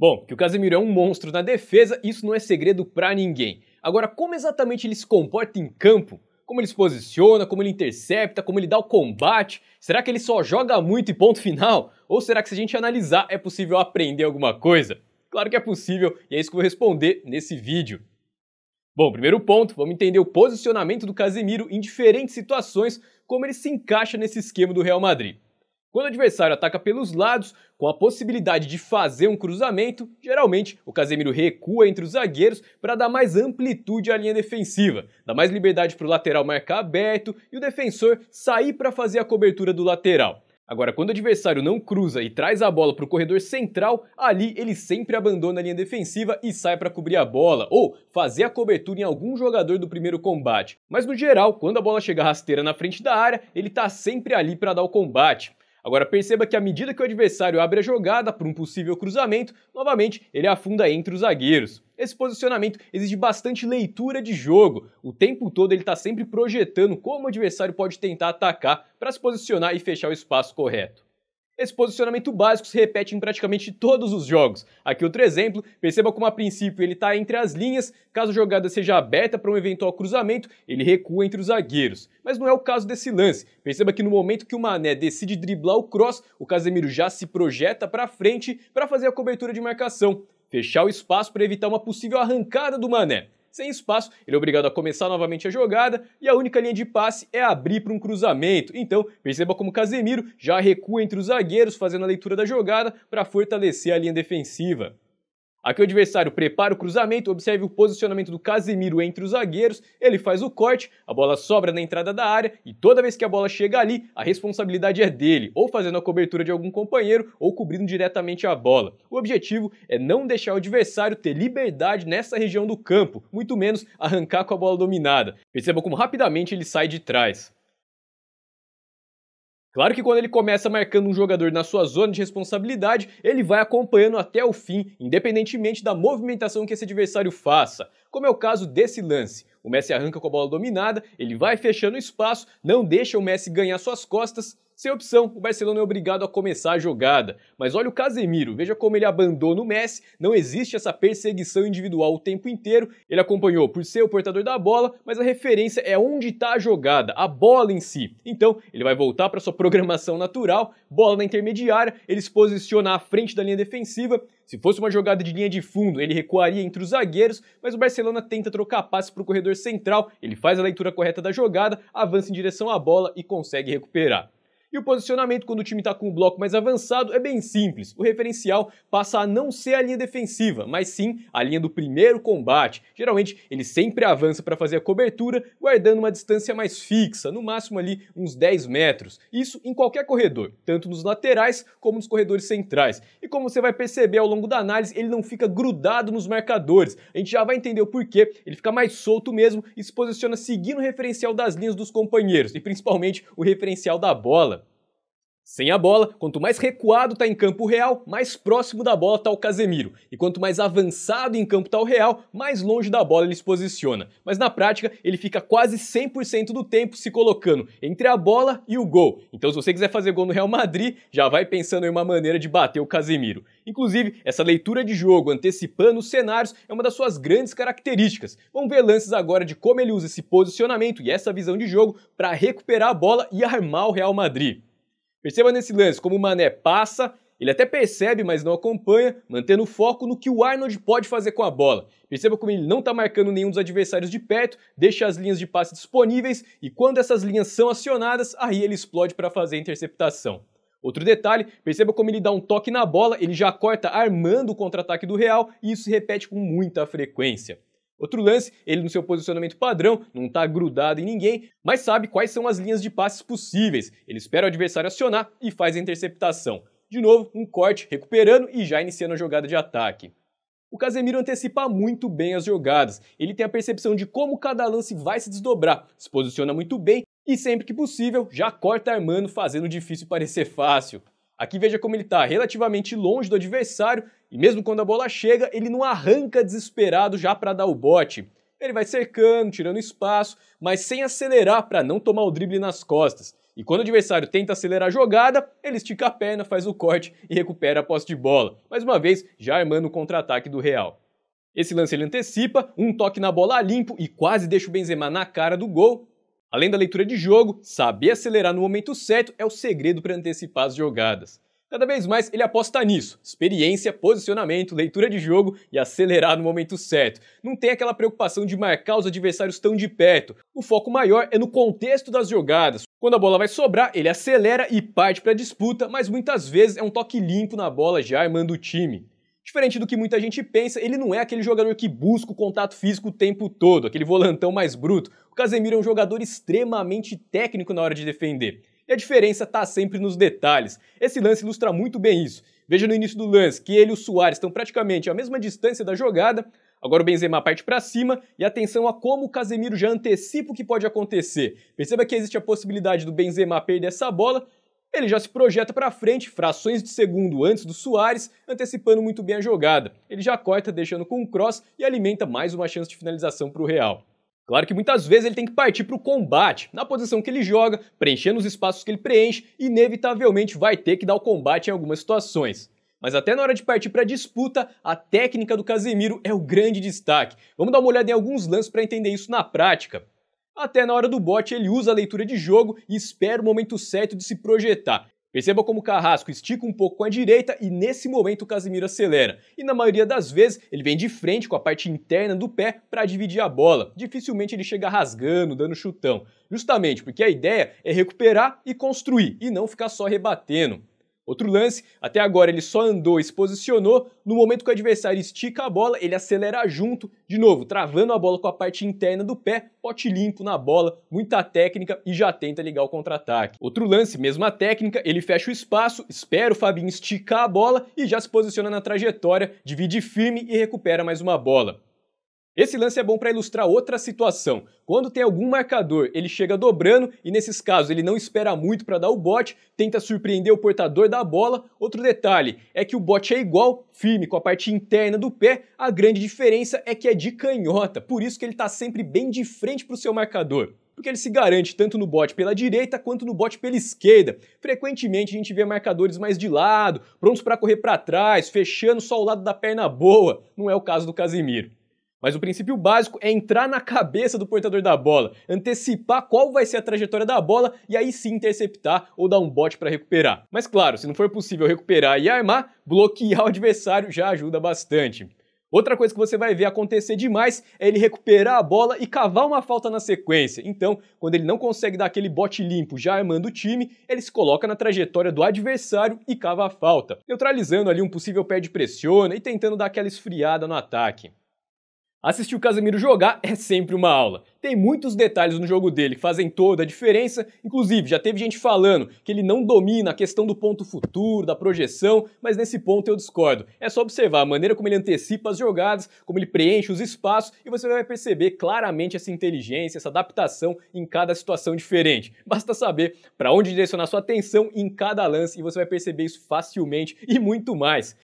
Bom, que o Casemiro é um monstro na defesa, isso não é segredo para ninguém. Agora, como exatamente ele se comporta em campo? Como ele se posiciona, como ele intercepta, como ele dá o combate? Será que ele só joga muito e ponto final? Ou será que se a gente analisar é possível aprender alguma coisa? Claro que é possível e é isso que eu vou responder nesse vídeo. Bom, primeiro ponto, vamos entender o posicionamento do Casemiro em diferentes situações, como ele se encaixa nesse esquema do Real Madrid. Quando o adversário ataca pelos lados, com a possibilidade de fazer um cruzamento, geralmente o Casemiro recua entre os zagueiros para dar mais amplitude à linha defensiva, dá mais liberdade para o lateral marcar aberto e o defensor sair para fazer a cobertura do lateral. Agora, quando o adversário não cruza e traz a bola para o corredor central, ali ele sempre abandona a linha defensiva e sai para cobrir a bola ou fazer a cobertura em algum jogador do primeiro combate. Mas no geral, quando a bola chega rasteira na frente da área, ele está sempre ali para dar o combate. Agora perceba que à medida que o adversário abre a jogada para um possível cruzamento, novamente ele afunda entre os zagueiros. Esse posicionamento exige bastante leitura de jogo. O tempo todo ele está sempre projetando como o adversário pode tentar atacar para se posicionar e fechar o espaço correto. Esse posicionamento básico se repete em praticamente todos os jogos. Aqui outro exemplo, perceba como a princípio ele está entre as linhas, caso a jogada seja aberta para um eventual cruzamento, ele recua entre os zagueiros. Mas não é o caso desse lance. Perceba que no momento que o Mané decide driblar o cross, o Casemiro já se projeta para frente para fazer a cobertura de marcação, fechar o espaço para evitar uma possível arrancada do Mané. Sem espaço, ele é obrigado a começar novamente a jogada e a única linha de passe é abrir para um cruzamento. Então, perceba como Casemiro já recua entre os zagueiros, fazendo a leitura da jogada para fortalecer a linha defensiva. Aqui o adversário prepara o cruzamento, observe o posicionamento do Casemiro entre os zagueiros, ele faz o corte, a bola sobra na entrada da área e toda vez que a bola chega ali, a responsabilidade é dele, ou fazendo a cobertura de algum companheiro ou cobrindo diretamente a bola. O objetivo é não deixar o adversário ter liberdade nessa região do campo, muito menos arrancar com a bola dominada. Perceba como rapidamente ele sai de trás. Claro que quando ele começa marcando um jogador na sua zona de responsabilidade, ele vai acompanhando até o fim, independentemente da movimentação que esse adversário faça, como é o caso desse lance. O Messi arranca com a bola dominada, ele vai fechando o espaço, não deixa o Messi ganhar suas costas sem opção, o Barcelona é obrigado a começar a jogada. Mas olha o Casemiro, veja como ele abandona o Messi, não existe essa perseguição individual o tempo inteiro. Ele acompanhou por ser o portador da bola, mas a referência é onde está a jogada, a bola em si. Então, ele vai voltar para sua programação natural, bola na intermediária, ele se posiciona à frente da linha defensiva, se fosse uma jogada de linha de fundo, ele recuaria entre os zagueiros, mas o Barcelona tenta trocar passes para o corredor central, ele faz a leitura correta da jogada, avança em direção à bola e consegue recuperar. E o posicionamento quando o time está com o bloco mais avançado é bem simples. O referencial passa a não ser a linha defensiva, mas sim a linha do primeiro combate. Geralmente ele sempre avança para fazer a cobertura, guardando uma distância mais fixa, no máximo ali uns 10 metros. Isso em qualquer corredor, tanto nos laterais como nos corredores centrais. E como você vai perceber ao longo da análise, ele não fica grudado nos marcadores. A gente já vai entender o porquê. Ele fica mais solto mesmo e se posiciona seguindo o referencial das linhas dos companheiros e principalmente o referencial da bola. Sem a bola, quanto mais recuado está em campo real, mais próximo da bola está o Casemiro. E quanto mais avançado em campo está o Real, mais longe da bola ele se posiciona. Mas na prática, ele fica quase 100% do tempo se colocando entre a bola e o gol. Então se você quiser fazer gol no Real Madrid, já vai pensando em uma maneira de bater o Casemiro. Inclusive, essa leitura de jogo antecipando os cenários é uma das suas grandes características. Vamos ver lances agora de como ele usa esse posicionamento e essa visão de jogo para recuperar a bola e armar o Real Madrid. Perceba nesse lance como o Mané passa, ele até percebe, mas não acompanha, mantendo foco no que o Arnold pode fazer com a bola. Perceba como ele não está marcando nenhum dos adversários de perto, deixa as linhas de passe disponíveis e quando essas linhas são acionadas, aí ele explode para fazer a interceptação. Outro detalhe, perceba como ele dá um toque na bola, ele já corta armando o contra-ataque do Real e isso se repete com muita frequência. Outro lance, ele no seu posicionamento padrão, não está grudado em ninguém, mas sabe quais são as linhas de passes possíveis. Ele espera o adversário acionar e faz a interceptação. De novo, um corte, recuperando e já iniciando a jogada de ataque. O Casemiro antecipa muito bem as jogadas. Ele tem a percepção de como cada lance vai se desdobrar, se posiciona muito bem e sempre que possível já corta armando, fazendo o difícil parecer fácil. Aqui veja como ele está relativamente longe do adversário e mesmo quando a bola chega, ele não arranca desesperado já para dar o bote. Ele vai cercando, tirando espaço, mas sem acelerar para não tomar o drible nas costas. E quando o adversário tenta acelerar a jogada, ele estica a perna, faz o corte e recupera a posse de bola. Mais uma vez, já armando o contra-ataque do Real. Esse lance ele antecipa, um toque na bola limpo e quase deixa o Benzema na cara do gol. Além da leitura de jogo, saber acelerar no momento certo é o segredo para antecipar as jogadas. Cada vez mais ele aposta nisso: experiência, posicionamento, leitura de jogo e acelerar no momento certo. Não tem aquela preocupação de marcar os adversários tão de perto. O foco maior é no contexto das jogadas. Quando a bola vai sobrar, ele acelera e parte para a disputa, mas muitas vezes é um toque limpo na bola já armando o time. Diferente do que muita gente pensa, ele não é aquele jogador que busca o contato físico o tempo todo, aquele volantão mais bruto. O Casemiro é um jogador extremamente técnico na hora de defender. E a diferença está sempre nos detalhes. Esse lance ilustra muito bem isso. Veja no início do lance que ele e o Soares estão praticamente à mesma distância da jogada. Agora o Benzema parte para cima e atenção a como o Casemiro já antecipa o que pode acontecer. Perceba que existe a possibilidade do Benzema perder essa bola. Ele já se projeta para frente, frações de segundo antes do Soares, antecipando muito bem a jogada. Ele já corta, deixando com um cross e alimenta mais uma chance de finalização para o Real. Claro que muitas vezes ele tem que partir para o combate, na posição que ele joga, preenchendo os espaços que ele preenche, inevitavelmente vai ter que dar o combate em algumas situações. Mas até na hora de partir para a disputa, a técnica do Casemiro é o grande destaque. Vamos dar uma olhada em alguns lances para entender isso na prática. Até na hora do bote, ele usa a leitura de jogo e espera o momento certo de se projetar. Perceba como o Carrasco estica um pouco com a direita e nesse momento o Casemiro acelera. E na maioria das vezes ele vem de frente com a parte interna do pé para dividir a bola. Dificilmente ele chega rasgando, dando chutão. Justamente porque a ideia é recuperar e construir e não ficar só rebatendo. Outro lance, até agora ele só andou e se posicionou, no momento que o adversário estica a bola, ele acelera junto, de novo, travando a bola com a parte interna do pé, pote limpo na bola, muita técnica e já tenta ligar o contra-ataque. Outro lance, mesma técnica, ele fecha o espaço, espera o Fabinho esticar a bola e já se posiciona na trajetória, divide firme e recupera mais uma bola. Esse lance é bom para ilustrar outra situação. Quando tem algum marcador, ele chega dobrando e nesses casos ele não espera muito para dar o bote, tenta surpreender o portador da bola. Outro detalhe é que o bote é igual, firme com a parte interna do pé. A grande diferença é que é de canhota, por isso que ele está sempre bem de frente para o seu marcador porque ele se garante tanto no bote pela direita quanto no bote pela esquerda. Frequentemente a gente vê marcadores mais de lado, prontos para correr para trás, fechando só o lado da perna boa. Não é o caso do Casimiro. Mas o princípio básico é entrar na cabeça do portador da bola, antecipar qual vai ser a trajetória da bola e aí sim interceptar ou dar um bote para recuperar. Mas claro, se não for possível recuperar e armar, bloquear o adversário já ajuda bastante. Outra coisa que você vai ver acontecer demais é ele recuperar a bola e cavar uma falta na sequência. Então, quando ele não consegue dar aquele bote limpo já armando o time, ele se coloca na trajetória do adversário e cava a falta, neutralizando ali um possível pé de pressiona e tentando dar aquela esfriada no ataque. Assistir o Casemiro jogar é sempre uma aula. Tem muitos detalhes no jogo dele que fazem toda a diferença. Inclusive, já teve gente falando que ele não domina a questão do ponto futuro, da projeção, mas nesse ponto eu discordo. É só observar a maneira como ele antecipa as jogadas, como ele preenche os espaços e você vai perceber claramente essa inteligência, essa adaptação em cada situação diferente. Basta saber para onde direcionar sua atenção em cada lance e você vai perceber isso facilmente e muito mais.